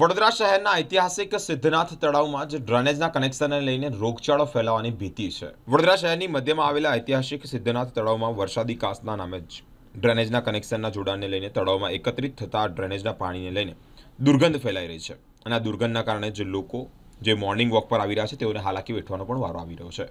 વડોદરા શહેરના ઐતિહાસિક સિદ્ધનાથ તળાવમાં જ ડ્રેનેજના કનેક્શનને લઈને રોગચાળો ફેલાવાની ભીતિ છે વડોદરા શહેરની મધ્યમાં આવેલા ઐતિહાસિક સિદ્ધનાથ તળાવમાં વરસાદી કાસના નામે જ ડ્રેનેજના કનેક્શનના જોડાણને લઈને તળાવમાં એકત્રિત થતા ડ્રેનેજના પાણીને લઈને દુર્ગંધ ફેલાઈ રહી છે અને આ દુર્ગંધના કારણે જે લોકો જે મોર્નિંગ વોક પર આવી રહ્યા છે તેઓને હાલાકી વેઠવાનો પણ વારો આવી રહ્યો છે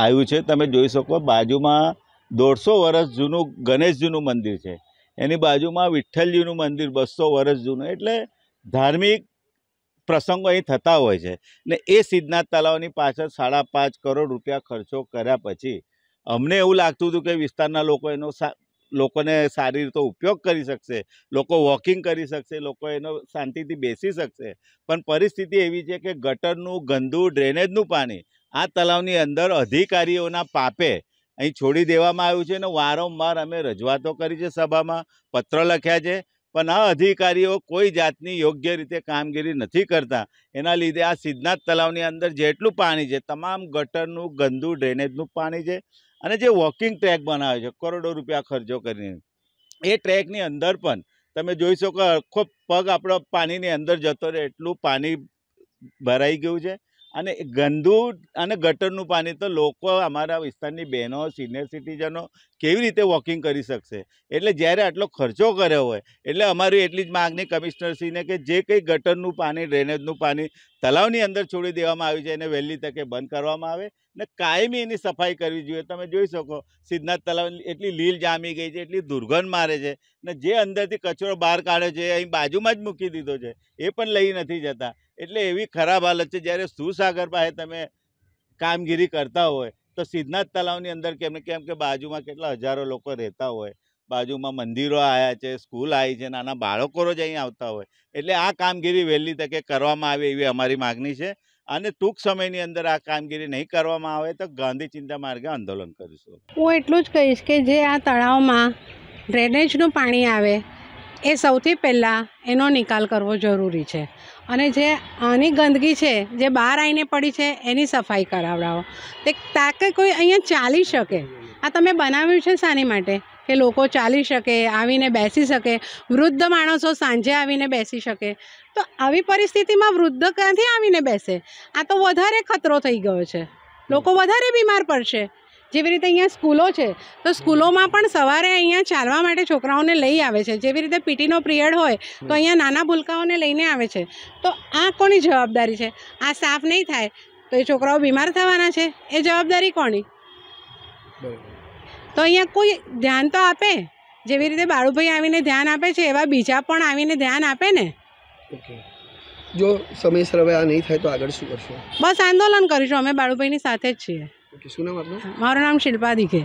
આવ્યું છે તમે જોઈ શકો બાજુમાં દોઢસો વર્ષ જૂનું ગણેશજીનું મંદિર છે એની બાજુમાં વિઠ્ઠલજીનું મંદિર બસો વર્ષ જૂનું એટલે ધાર્મિક પ્રસંગો અહીં થતા હોય છે ને એ સિદ્ધનાથ તળાવની પાછળ સાડા પાંચ કરોડ રૂપિયા ખર્ચો કર્યા પછી અમને એવું લાગતું હતું કે વિસ્તારના લોકો એનો લોકોને સારી રીતે ઉપયોગ કરી શકશે લોકો વોકિંગ કરી શકશે લોકો એનો શાંતિથી બેસી શકશે પણ પરિસ્થિતિ એવી છે કે ગટરનું ગંદુ ડ્રેનેજનું પાણી આ તળાવની અંદર અધિકારીઓના પાપે અહીં છોડી દેવામાં આવ્યું છે અને વારંવાર અમે રજૂઆતો કરી છે સભામાં પત્ર લખ્યા છે પણ આ અધિકારીઓ કોઈ જાતની યોગ્ય રીતે કામગીરી નથી કરતા એના લીધે આ સિદ્ધનાથ તળાવની અંદર જેટલું પાણી છે તમામ ગટરનું ગંદુ ડ્રેનેજનું પાણી છે અને જે વોકિંગ ટ્રેક બનાવે છે કરોડો રૂપિયા ખર્ચો કરીને એ ટ્રેકની અંદર પણ તમે જોઈ શકો આખો પગ આપણો પાણીની અંદર જતો રહે એટલું પાણી ભરાઈ ગયું છે અને ગંદુ અને ગટરનું પાણી તો લોકો અમારા વિસ્તારની બહેનો સિનિયર સિટીઝનો કેવી રીતે વોકિંગ કરી શકશે એટલે જ્યારે આટલો ખર્ચો કર્યો હોય એટલે અમારી એટલી જ માગણી કમિશનરશ્રીને કે જે કંઈ ગટરનું પાણી ડ્રેનેજનું પાણી તલાવની અંદર છોડી દેવામાં આવ્યું છે એને વહેલી તકે બંધ કરવામાં આવે ને કાયમી એની સફાઈ કરવી જોઈએ તમે જોઈ શકો સિદ્ધનાથ તલાવ એટલી લીલ જામી ગઈ છે એટલી દુર્ગંધ મારે છે ને જે અંદરથી કચરો બહાર કાઢે છે અહીં બાજુમાં જ મૂકી દીધો છે એ પણ લઈ નથી જતા એટલે એવી ખરાબ હાલત છે જ્યારે સુસાગર પાસે તમે કામગીરી કરતા હોય તો સિદ્ધનાથ તળાવની અંદર કેમ કેમ કે બાજુમાં કેટલા હજારો લોકો રહેતા હોય બાજુમાં મંદિરો આવ્યા છે સ્કૂલ આવી છે નાના બાળકો જ અહીં આવતા હોય એટલે આ કામગીરી વહેલી તકે કરવામાં આવે એવી અમારી માગણી છે અને ટૂંક સમયની અંદર આ કામગીરી નહીં કરવામાં આવે તો ગાંધી ચિંતા માર્ગે આંદોલન કરીશું હું એટલું જ કહીશ કે જે આ તળાવમાં ડ્રેનેજનું પાણી આવે એ સૌથી પહેલાં એનો નિકાલ કરવો જરૂરી છે અને જે આની ગંદકી છે જે બહાર આવીને પડી છે એની સફાઈ કરાવડાવો તે તાકે કોઈ અહીંયા ચાલી શકે આ તમે બનાવ્યું છે શાની માટે કે લોકો ચાલી શકે આવીને બેસી શકે વૃદ્ધ માણસો સાંજે આવીને બેસી શકે તો આવી પરિસ્થિતિમાં વૃદ્ધ ક્યાંથી આવીને બેસે આ તો વધારે ખતરો થઈ ગયો છે લોકો વધારે બીમાર પડશે જેવી રીતે અહીંયા સ્કૂલો છે તો સ્કૂલોમાં પણ સવારે અહીંયા ચાલવા માટે છોકરાઓને લઈ આવે છે જેવી રીતે પીટીનો પિરિયડ હોય તો અહીંયા નાના ભૂલકાઓને લઈને આવે છે તો આ કોની જવાબદારી છે આ સાફ નહીં થાય તો એ છોકરાઓ બીમાર થવાના છે એ જવાબદારી કોની તો અહીંયા કોઈ ધ્યાન તો આપે જેવી રીતે બાળુભાઈ આવીને ધ્યાન આપે છે એવા બીજા પણ આવીને ધ્યાન આપે ને જો સમયસર હવે આ નહીં થાય તો આગળ શું કરશો બસ આંદોલન કરીશું અમે બાળુભાઈની સાથે જ છીએ શું નામ આપનું મારું નામ શિલ્પા દિખે